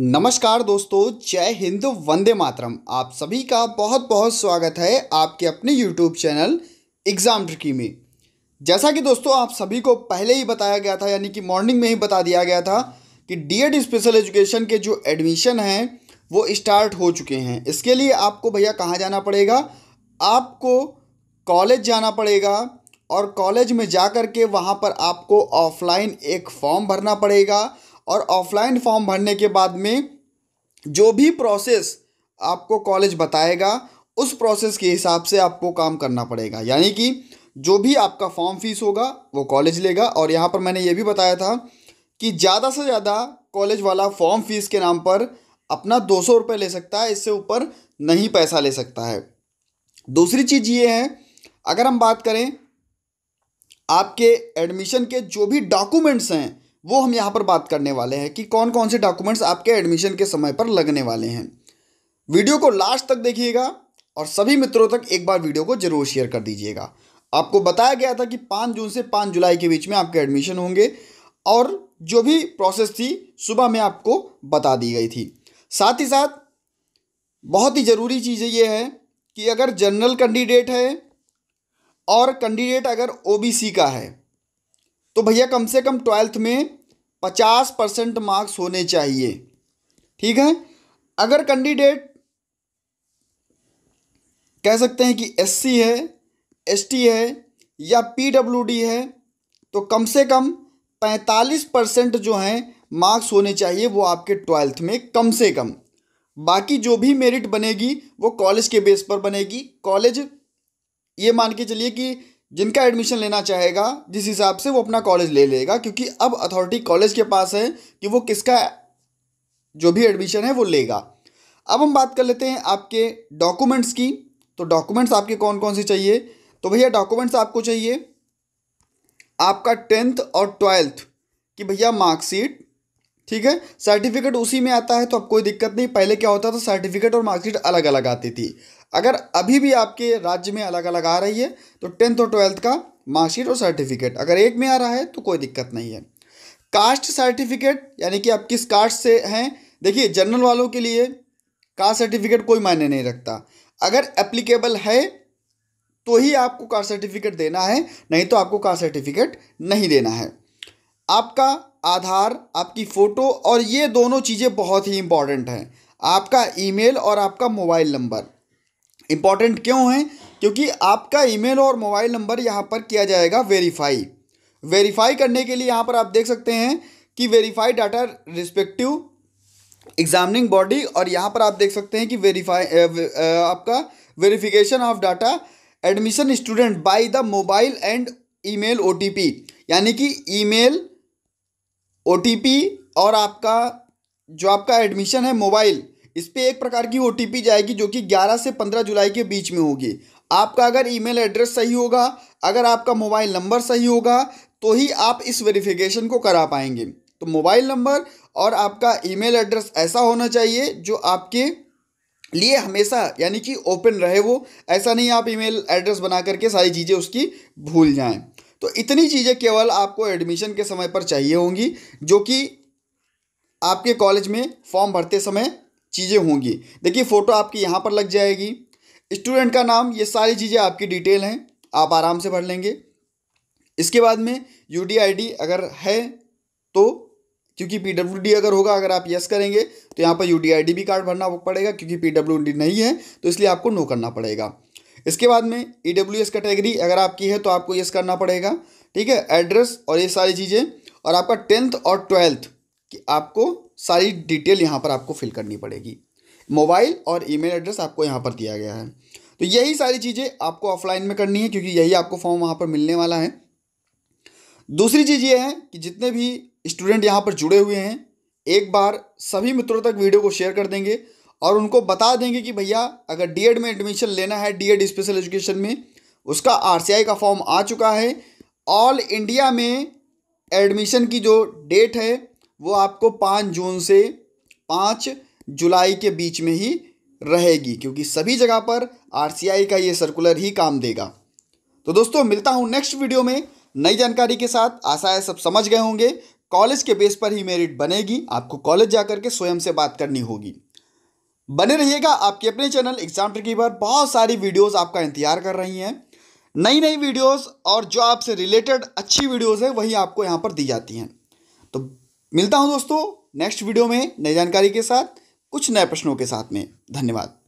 नमस्कार दोस्तों जय हिंद वंदे मातरम आप सभी का बहुत बहुत स्वागत है आपके अपने यूट्यूब चैनल एग्ज़ाम ट्रिकी में जैसा कि दोस्तों आप सभी को पहले ही बताया गया था यानी कि मॉर्निंग में ही बता दिया गया था कि डीएड स्पेशल एजुकेशन के जो एडमिशन हैं वो स्टार्ट हो चुके हैं इसके लिए आपको भैया कहाँ जाना पड़ेगा आपको कॉलेज जाना पड़ेगा और कॉलेज में जा कर के वहाँ पर आपको ऑफलाइन एक फॉर्म भरना पड़ेगा और ऑफलाइन फॉर्म भरने के बाद में जो भी प्रोसेस आपको कॉलेज बताएगा उस प्रोसेस के हिसाब से आपको काम करना पड़ेगा यानी कि जो भी आपका फॉर्म फीस होगा वो कॉलेज लेगा और यहाँ पर मैंने ये भी बताया था कि ज़्यादा से ज़्यादा कॉलेज वाला फॉर्म फीस के नाम पर अपना दो सौ रुपये ले सकता है इससे ऊपर नहीं पैसा ले सकता है दूसरी चीज़ ये है अगर हम बात करें आपके एडमिशन के जो भी डॉक्यूमेंट्स हैं वो हम यहाँ पर बात करने वाले हैं कि कौन कौन से डॉक्यूमेंट्स आपके एडमिशन के समय पर लगने वाले हैं वीडियो को लास्ट तक देखिएगा और सभी मित्रों तक एक बार वीडियो को जरूर शेयर कर दीजिएगा आपको बताया गया था कि पाँच जून से पाँच जुलाई के बीच में आपके एडमिशन होंगे और जो भी प्रोसेस थी सुबह में आपको बता दी गई थी साथ ही साथ बहुत ही ज़रूरी चीज़ ये है कि अगर जनरल कैंडिडेट है और कैंडिडेट अगर ओबीसी का है तो भैया कम से कम ट्वेल्थ में पचास परसेंट मार्क्स होने चाहिए ठीक है अगर कैंडिडेट कह सकते हैं कि एससी है एसटी है या पीडब्ल्यूडी है तो कम से कम पैंतालीस परसेंट जो हैं मार्क्स होने चाहिए वो आपके ट्वेल्थ में कम से कम बाकी जो भी मेरिट बनेगी वो कॉलेज के बेस पर बनेगी कॉलेज ये मान के चलिए कि जिनका एडमिशन लेना चाहेगा जिस हिसाब से वो अपना कॉलेज ले लेगा क्योंकि अब अथॉरिटी कॉलेज के पास है कि वो किसका जो भी एडमिशन है वो लेगा अब हम बात कर लेते हैं आपके डॉक्यूमेंट्स की तो डॉक्यूमेंट्स आपके कौन कौन से चाहिए तो भैया डॉक्यूमेंट्स आपको चाहिए आपका टेंथ और ट्वेल्थ कि भैया मार्कशीट ठीक है सर्टिफिकेट उसी में आता है तो अब कोई दिक्कत नहीं पहले क्या होता था सर्टिफिकेट और मार्कशीट अलग अलग आती थी अगर अभी भी आपके राज्य में अलग अलग आ रही है तो टेंथ और ट्वेल्थ का मार्कशीट और सर्टिफिकेट अगर एक में आ रहा है तो कोई दिक्कत नहीं है कास्ट सर्टिफिकेट यानी कि आप किस कास्ट से हैं देखिए जनरल वालों के लिए कास्ट सर्टिफिकेट कोई मायने नहीं रखता अगर एप्लीकेबल है तो ही आपको कास्ट सर्टिफिकेट देना है नहीं तो आपको कास्ट सर्टिफिकेट नहीं देना है आपका आधार आपकी फ़ोटो और ये दोनों चीज़ें बहुत ही इंपॉर्टेंट हैं आपका ईमेल और आपका मोबाइल नंबर इम्पॉर्टेंट क्यों है क्योंकि आपका ईमेल और मोबाइल नंबर यहाँ पर किया जाएगा वेरीफाई वेरीफाई करने के लिए यहाँ पर आप देख सकते हैं कि verify data respective examining body और यहाँ पर आप देख सकते हैं कि वेरीफाई आपका verification of data admission student by the mobile and T P यानी कि टी पी और आपका जो आपका एडमिशन है मोबाइल इस पर एक प्रकार की ओ जाएगी जो कि 11 से 15 जुलाई के बीच में होगी आपका अगर ईमेल एड्रेस सही होगा अगर आपका मोबाइल नंबर सही होगा तो ही आप इस वेरिफिकेशन को करा पाएंगे तो मोबाइल नंबर और आपका ईमेल एड्रेस ऐसा होना चाहिए जो आपके लिए हमेशा यानी कि ओपन रहे वो ऐसा नहीं आप ईमेल एड्रेस बना करके सारी चीज़ें उसकी भूल जाएं तो इतनी चीज़ें केवल आपको एडमिशन के समय पर चाहिए होंगी जो कि आपके कॉलेज में फॉर्म भरते समय चीज़ें होंगी देखिए फ़ोटो आपकी यहाँ पर लग जाएगी स्टूडेंट का नाम ये सारी चीज़ें आपकी डिटेल हैं आप आराम से भर लेंगे इसके बाद में यू डी अगर है तो क्योंकि पी अगर होगा अगर आप यस करेंगे तो यहाँ पर यू डी भी कार्ड भरना पड़ेगा क्योंकि पी नहीं है तो इसलिए आपको नो करना पड़ेगा इसके बाद में ई e कैटेगरी अगर आपकी है तो आपको यस करना पड़ेगा ठीक है एड्रेस और ये सारी चीज़ें और आपका टेंथ और ट्वेल्थ कि आपको सारी डिटेल यहाँ पर आपको फिल करनी पड़ेगी मोबाइल और ईमेल एड्रेस आपको यहाँ पर दिया गया है तो यही सारी चीज़ें आपको ऑफलाइन में करनी है क्योंकि यही आपको फॉर्म वहाँ पर मिलने वाला है दूसरी चीज़ ये है कि जितने भी स्टूडेंट यहाँ पर जुड़े हुए हैं एक बार सभी मित्रों तक वीडियो को शेयर कर देंगे और उनको बता देंगे कि भैया अगर डीएड में एडमिशन लेना है डीएड स्पेशल एजुकेशन में उसका आरसीआई का फॉर्म आ चुका है ऑल इंडिया में एडमिशन की जो डेट है वो आपको पाँच जून से पाँच जुलाई के बीच में ही रहेगी क्योंकि सभी जगह पर आरसीआई का ये सर्कुलर ही काम देगा तो दोस्तों मिलता हूँ नेक्स्ट वीडियो में नई जानकारी के साथ आशा है सब समझ गए होंगे कॉलेज के बेस पर ही मेरिट बनेगी आपको कॉलेज जाकर के स्वयं से बात करनी होगी बने रहिएगा आपके अपने चैनल एग्जाम ट्रिकी पर बहुत सारी वीडियोस आपका इंतजार कर रही हैं नई नई वीडियोस और जो आपसे रिलेटेड अच्छी वीडियोस है वही आपको यहाँ पर दी जाती हैं तो मिलता हूँ दोस्तों नेक्स्ट वीडियो में नई जानकारी के साथ कुछ नए प्रश्नों के साथ में धन्यवाद